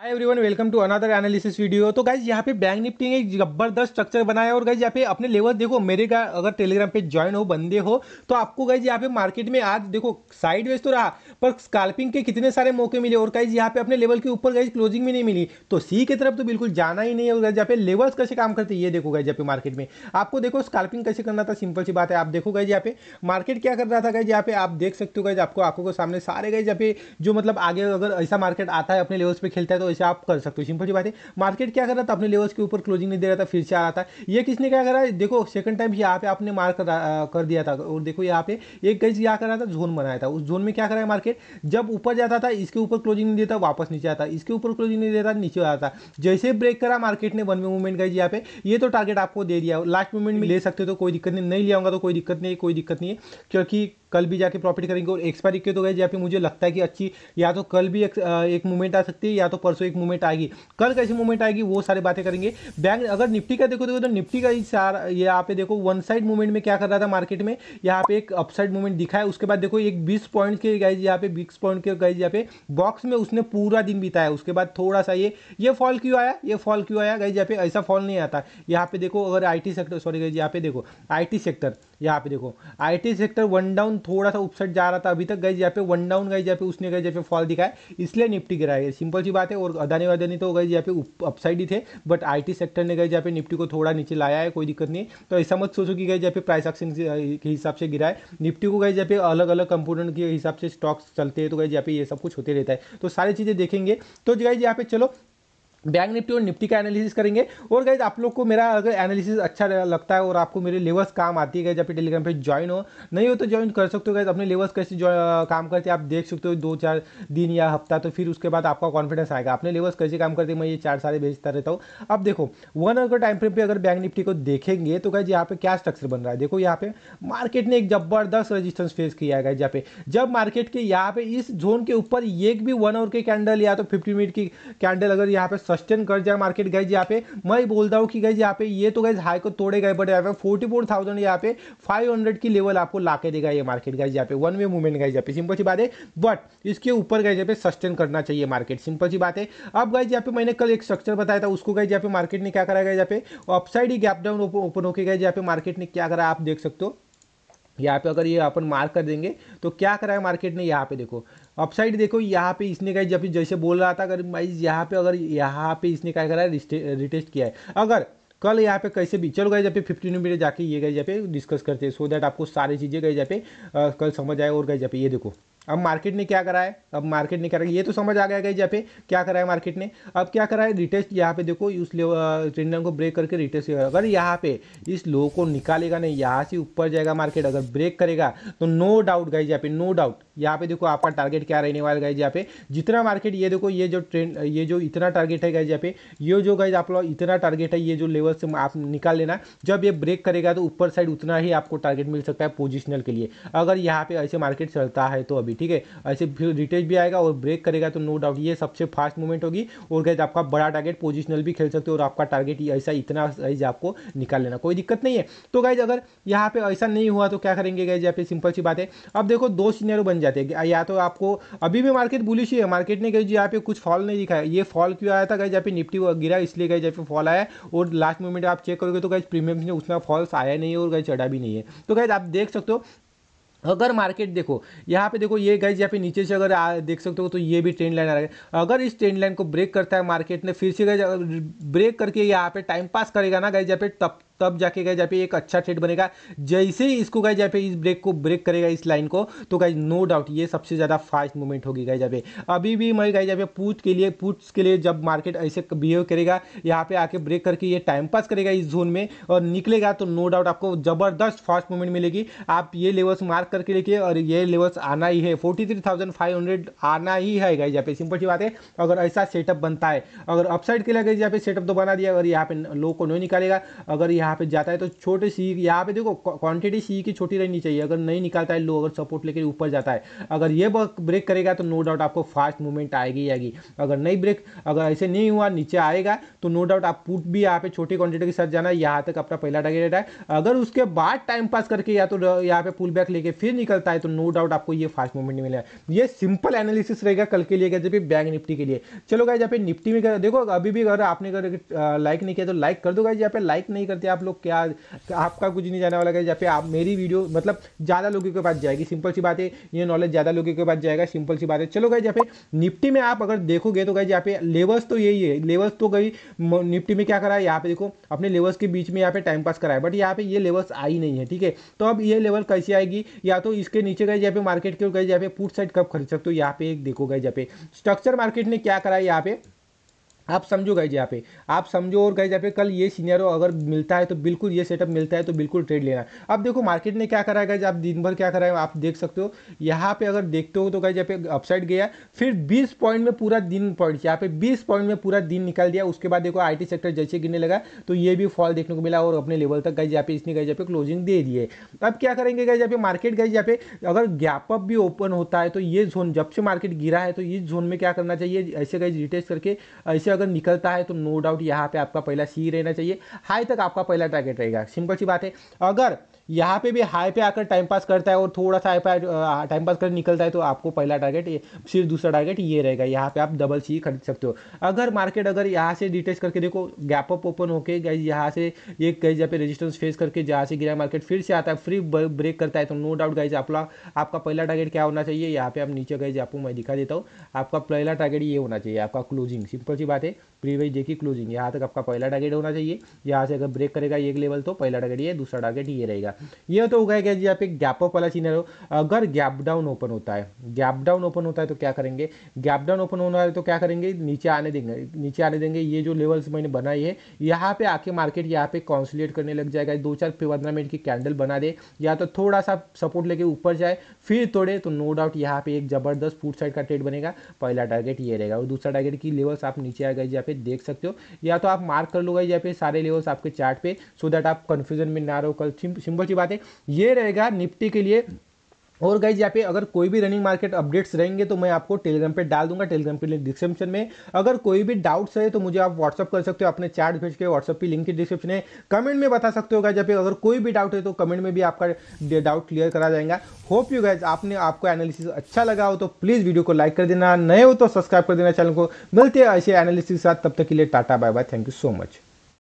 hi everyone welcome to another analysis video तो guys यहाँ पे बैंक निफ्टी ने एक जबरदस्त स्ट्रक्चर बनाया और गाइज यहाँ पे अपने लेवल देखो मेरे का अगर टेलीग्राम पे ज्वाइन हो बंदे हो तो आपको गाइज यहाँ पे मार्केट में आज देखो साइड वेज तो रहा पर स्काल्पिंग के कितने सारे मौके मिले और गाइज यहाँ पे अपने लेवल के ऊपर गाइज क्लोजिंग भी नहीं मिली तो सी की तरफ तो बिल्कुल जाना ही नहीं है और गाइज यहाँ पे लेवल्स कैसे काम करते ये देखो गाइज यहाँ पे मार्केट में आपको देखो स्काल्पिंग कैसे करना था सिंपल सी बात है आप देखो गाइज यहाँ पे मार्केट क्या कर रहा था गाइज यहाँ पे आप देख सकते हो गाइज आपको आंखों के सामने सारे गाइज यहाँ पे जो मतलब आगे अगर ऐसा मार्केट आता है अपने लेवल्स पर खेलता है तो वैसे आप कर सकते हो सिंपल सी बात है मार्केट क्या कर रहा था अपने लेवल्स के ऊपर क्लोजिंग नहीं दे रहा था फिर से आ रहा था ये किसने क्या करा देखो सेकंड टाइम यहाँ पे आपने मार्क कर दिया था और देखो यहाँ पे एक गज क्या रहा था जोन बनाया था उस जोन में क्या करा है मार्केट जब ऊपर जाता था इसके ऊपर क्लोजिंग नहीं देता वापस नीचे आता इसके ऊपर क्लोजिंग नहीं देता नीचे आता जैसे ब्रेक करा मार्केट ने वन में मूवमेंट गई यहाँ पे ये तो टारगेट आपको दे दिया लास्ट मूवमेंट में ले सकते हो तो कोई दिक्कत नहीं नहीं लिया होगा तो कोई दिक्कत नहीं कोई दिक्कत नहीं है क्योंकि कल भी जाके प्रॉफिट करेंगे और एक्सपायरी के तो गए जहाँ पे मुझे लगता है कि अच्छी या तो कल भी एक, एक मूवमेंट आ सकती है या तो परसों एक मूवमेंट आएगी कल कैसी मूवमेंट आएगी वो सारी बातें करेंगे बैंक अगर निफ्टी का देखो देखो तो निफ्टी का यहाँ पे देखो वन साइड मूवमेंट में क्या कर रहा था मार्केट में यहाँ पे एक अपसाइड मूवमेंट दिखा है उसके बाद देखो एक बीस पॉइंट के गाइज यहाँ पे बीस पॉइंट के गए यहाँ पे बॉक्स में उसने पूरा दिन बिताया उसके बाद थोड़ा सा ये ये फॉल क्यों आया ये फॉल क्यों आया गई यहाँ पे ऐसा फॉल नहीं आता यहाँ पे देखो अगर आई सेक्टर सॉरी गई यहाँ पे देखो आई सेक्टर यहाँ पे देखो आई सेक्टर वन डाउन थोड़ा सा उपसेट जा रहा था अभी तक गए जहाँ पे वन डाउन गए जहाँ पे उसने गए जहाँ पे फॉल दिखाया इसलिए निफ्टी गिरा है सिंपल सी बात है और अदानी वदानी तो गए जहाँ पे अपसाइड ही थे बट आई सेक्टर ने गए जहाँ पे निफ्टी को थोड़ा नीचे लाया है कोई दिक्कत नहीं तो ऐसा मत सोचो कि गए जहाँ पे प्राइस एक्शन के हिसाब से गिरा है निफ्टी को गए जहाँ पे अलग अलग कंपोनेंट के हिसाब से स्टॉक्स चलते हैं तो गए जहाँ पे ये सब कुछ होते रहता है तो सारी चीज़ें देखेंगे तो गए जहाँ पे चलो बैंक निफ्टी और निफ्टी का एनालिसिस करेंगे और गाइज आप लोग को मेरा अगर एनालिसिस अच्छा लगता है और आपको मेरे लेवल्स काम आती है जब पे टेलीग्राम पे ज्वाइन हो नहीं हो तो ज्वाइन कर सकते हो गाइज अपने लेवल्स कैसे काम करते हैं आप देख सकते हो दो चार दिन या हफ्ता तो फिर उसके बाद आपका कॉन्फिडेंस आएगा अपने लेवल्स कैसे काम करते मैं ये चार सारे भेजता रहता हूँ अब देखो वन आवर टाइम फ्रेम पर अगर बैंक निफ्टी को देखेंगे तो गाइज यहाँ पे क्या स्ट्रक्चर बन रहा है देखो यहाँ पे मार्केट ने एक जबरदस्त रजिस्टेंस फेस किया है गाइज यहाँ पे जब मार्केट के यहाँ पे इस जोन के ऊपर एक भी वन आवर के कैंडल या तो फिफ्टी मिनट की कैंडल अगर यहाँ पे सस्टेन कर जाए मार्केट गाइज यहाँ पे मैं बोलता हूँ कि गाइज यहाँ पे ये तो गाइज हाई को तोड़े गए बट यहाँ पे फोर्टी फोर थाउजेंड यहाँ पे फाइव हंड्रेड की लेवल आपको ला देगा ये मार्केट गाइज यहाँ पे वन वे मूवमेंट गाइज यहाँ पे सिंपल सी बात है बट इसके ऊपर गाइज यहाँ पे सस्टेन करना चाहिए मार्केट सिंपल सी बात है अब गाइज यहाँ पे मैंने कल एक स्ट्रक्चर बताया था उसको गाइज यहाँ पे मार्केट ने क्या करा गया यहाँ पे अपसाइड ही गैप डाउन ओपन होके गए यहाँ पे मार्केट ने क्या करा आप देख सकते हो यहाँ पे अगर ये अपन मार्क कर देंगे तो क्या करा है मार्केट ने यहाँ पे देखो अपसाइड देखो यहाँ पे इसने कहा जब जैसे बोल रहा था अगर भाई यहाँ पे अगर यहाँ पे इसने क्या करा है रिटेस्ट किया है अगर कल यहाँ पे कैसे भी चलो गए जब पे फिफ्टीन मिनट जाके ये गए जब पे डिस्कस करते हैं सो दैट आपको सारी चीज़ें गए जहाँ पे कल समझ आए और गए जब पे ये देखो अब मार्केट ने क्या करा है अब मार्केट ने क्या करा ये तो समझ आ गया गए जब पे क्या करा है मार्केट ने अब क्या करा है रिटेस्ट यहाँ पे देखो उस लेवल को ब्रेक करके रिटेस्ट अगर यहाँ पे इस लो को निकालेगा नहीं यहाँ से ऊपर जाएगा मार्केट अगर ब्रेक करेगा तो नो डाउट गए जब पे नो डाउट यहाँ पे देखो आपका टारगेट क्या रहने वाला गाइज यहाँ पे जितना मार्केट ये देखो ये जो ट्रेंड ये जो इतना टारगेट है गाइज यहाँ पे ये जो गाइज आप लोग इतना टारगेट है ये जो लेवल से आप निकाल लेना जब ये ब्रेक करेगा तो ऊपर साइड उतना ही आपको टारगेट मिल सकता है पोजिशनल के लिए अगर यहाँ पे ऐसे मार्केट चलता है तो अभी ठीक है ऐसे फिर रिटेज भी आएगा और ब्रेक करेगा तो नो डाउट ये सबसे फास्ट मूवमेंट होगी और गाइज आपका बड़ा टारगेट पोजिशनल भी खेल सकते हो और आपका टारगेट ऐसा इतना गाइज आपको निकाल लेना कोई दिक्कत नहीं है तो गाइज अगर यहाँ पे ऐसा नहीं हुआ तो क्या करेंगे गाइज यहाँ पे सिंपल सी बात है अब देखो दो सीनियर बन जाए जाती है या तो आपको अभी भी मार्केट बुलिश ही है मार्केट ने कहीं यहाँ पे कुछ फॉल नहीं दिखाया ये फॉल क्यों आया था कहीं जहाँ पे निफ्टी गिरा इसलिए कहीं जहाँ पे फॉल आया और लास्ट मोमेंट आप चेक करोगे तो कहीं प्रीमियम ने उसमें फॉल्स आया नहीं है और कहीं चढ़ा भी नहीं है तो कहीं आप देख सकते हो अगर मार्केट देखो यहाँ पे देखो ये गाइज यहाँ पे नीचे से अगर आ, देख सकते हो तो ये भी ट्रेंड लाइन आ रहा है अगर इस ट्रेंड लाइन को ब्रेक करता है मार्केट ने फिर से गाइज ब्रेक करके यहाँ पे टाइम पास करेगा ना गाइज यहाँ पे तब तब जाके गए जहाँ एक अच्छा ट्रेड बनेगा जैसे ही इसको गए जहाँ इस ब्रेक को ब्रेक करेगा इस लाइन को तो गाइज नो डाउट ये सबसे ज़्यादा फास्ट मूवमेंट होगी गाई अभी अभी भी मैं गाइज जाए पुट के लिए पुट्स के लिए जब मार्केट ऐसे बिहेव करेगा यहाँ पे आके ब्रेक करके ये टाइम पास करेगा इस जोन में और निकलेगा तो नो डाउट आपको ज़बरदस्त फास्ट मूवमेंट मिलेगी आप ये लेवल्स मार्क करके लेके और ये लेवल्स आना ही है forty three thousand five hundred आना ही है गाई यहाँ पे सिंपल सी बात है अगर ऐसा सेटअप बनता है अगर अपसाइड के लिए गाइज यहाँ पे सेटअप तो बना दिया अगर यहाँ पे लो को नहीं निकालेगा अगर यहाँ यहाँ पे जाता है तो छोटे सी यहाँ पे देखो क्वांटिटी सी की छोटी रहनी चाहिए अगर नहीं निकालता है लो अगर सपोर्ट लेकर ऊपर जाता है अगर ये ब्रेक करेगा तो नो डाउट आपको फास्ट मूवमेंट आएगी आएगी अगर नहीं ब्रेक अगर ऐसे नहीं हुआ नीचे आएगा तो नो डाउट आप पुट भी यहाँ पे छोटी क्वांटिटी के साथ जाना है यहाँ तक अपना पहला टारगेट है अगर उसके बाद टाइम पास करके या तो यहाँ पे पुल बैक लेके फिर निकलता है तो नो डाउट आपको ये फास्ट मूवमेंट मिलेगा ये सिंपल एनालिसिस रहेगा कल के लिए जब बैंक निफ्टी के लिए चलो गाइज यहाँ पे निफ्टी में देखो अभी भी अगर आपने लाइक नहीं किया तो लाइक कर दो गाइज यहाँ पे लाइक नहीं करते आप आप लोग क्या आपका कुछ नहीं जाने वाला है या पे आप मेरी वीडियो मतलब ज़्यादा लोगों के पास जाएगी सिंपल सी बात है ये नॉलेज ज़्यादा लोगों के पास जाएगा सिंपल सी बात है चलो गए यहाँ पे निफ्टी में आप अगर देखोगे तो गए जहाँ पे लेवल्स तो यही है लेवल्स तो गई निफ्टी में क्या करा है यहाँ पे देखो अपने लेवल्स के बीच में यहाँ पे टाइम पास करा बट यहाँ पे ये लेवल्स आई नहीं है ठीक है तो अब ये लेवल कैसे आएगी या तो इसके नीचे गए जहाँ पे मार्केट के गए जहाँ पे पुट साइड कब खरीद सकते हो यहाँ पे एक देखो गए यहाँ पे स्ट्रक्चर मार्केट ने क्या करा है यहाँ पे आप समझो गाइज यहाँ पे आप समझो और गाइज यहाँ पे कल ये सीनियर अगर मिलता है तो बिल्कुल ये सेटअप मिलता है तो बिल्कुल ट्रेड लेना अब देखो मार्केट ने क्या करा है गाइज आप दिन भर क्या करा है आप देख सकते हो यहाँ पे अगर देखते हो तो गाइज यहाँ पे अपसाइड गया फिर बीस पॉइंट में पूरा दिन पॉइंट यहाँ पे बीस पॉइंट में पूरा दिन निकाल दिया उसके बाद देखो आई सेक्टर जैसे गिरने लगा तो ये भी फॉल देखने को मिला और अपने लेवल तक गाइज यहाँ पे इसने गाइज यहाँ पे क्लोजिंग दे दिए अब क्या करेंगे गाइज यहाँ पे मार्केट गाइज यहाँ पे अगर गैपअप भी ओपन होता है तो ये जोन जब से मार्केट गिरा है तो इस जोन में क्या करना चाहिए ऐसे गाइज रिटेस्ट करके ऐसे अगर निकलता है तो नो डाउट यहाँ पे आपका पहला सी रहना चाहिए हाई तक आपका पहला टारगेट रहेगा सिंपल सी बात है अगर यहाँ पे भी हाई पे आकर टाइम पास करता है और थोड़ा सा हाई पे टाइम पास कर निकलता है तो आपको पहला टारगेट फिर दूसरा टारगेट ये रहेगा यहाँ पे आप डबल सी खरीद सकते हो अगर मार्केट अगर यहाँ से डिटेस्ट करके देखो गैप अप ओपन होके गाइज यहाँ से एक गई जहाँ पे रेजिस्टेंस फेस करके जहाँ से गिरा मार्केट फिर से आता है फ्री ब्रेक करता है तो नो डाउट गाइज आपका आपका पहला टारगेट क्या होना चाहिए यहाँ पे आप नीचे गए आपको मैं दिखा देता हूँ आपका पहला टारगेट ये होना चाहिए आपका क्लोजिंग सिंपल सी बात है प्रीवियस डे की क्लोजिंग यहाँ तक आपका पहला टारगेट होना चाहिए यहाँ से अगर ब्रेक करेगा एक लेवल तो पहला टारगेट ये दूसरा टारगेट ये रहेगा यह तो हो गया क्या जी आप एक गैप अप वाला सीनर हो अगर गैप डाउन ओपन होता है गैप डाउन ओपन होता है तो क्या करेंगे गैप डाउन ओपन होना है तो क्या करेंगे नीचे आने देंगे नीचे आने देंगे ये जो लेवल्स मैंने बनाई है यहाँ पे आके मार्केट यहाँ पे कॉन्सुलेट करने लग जाएगा दो चार पंद्रह मिनट की कैंडल बना दे या तो थोड़ा सा सपोर्ट लेके ऊपर जाए फिर तोड़े तो नो डाउट यहाँ पे एक जबरदस्त फूड साइड का ट्रेड बनेगा पहला टारगेट ये रहेगा और दूसरा टारगेट की लेवल्स आप नीचे आ गए जहाँ पे देख सकते हो या तो आप मार्क कर लोगे यहाँ पे सारे लेवल्स आपके चार्ट पे सो दैट आप कन्फ्यूजन में ना रहो कल सिंपल सी बात है ये रहेगा निफ्टी के लिए और गाइज यहाँ पे अगर कोई भी रनिंग मार्केट अपडेट्स रहेंगे तो मैं आपको टेलीग्राम पे डाल दूंगा टेलीग्राम के लिंक डिस्क्रिप्शन में अगर कोई भी डाउट्स है तो मुझे आप व्हाट्सअप कर सकते हो अपने चार्ट भेज के व्हाट्सअप की लिंक की डिस्क्रिप्शन है कमेंट में बता सकते हो गाइज पे अगर कोई भी डाउट है तो कमेंट में भी आपका डाउट क्लियर करा जाएगा होप यू गाइज आपने आपको एनालिसिस अच्छा लगा हो तो प्लीज़ वीडियो को लाइक कर देना नए हो तो सब्सक्राइब कर देना चैनल को मिलते हैं ऐसे एनालिसिस के साथ तब तक के लिए tata bye bye thank you so much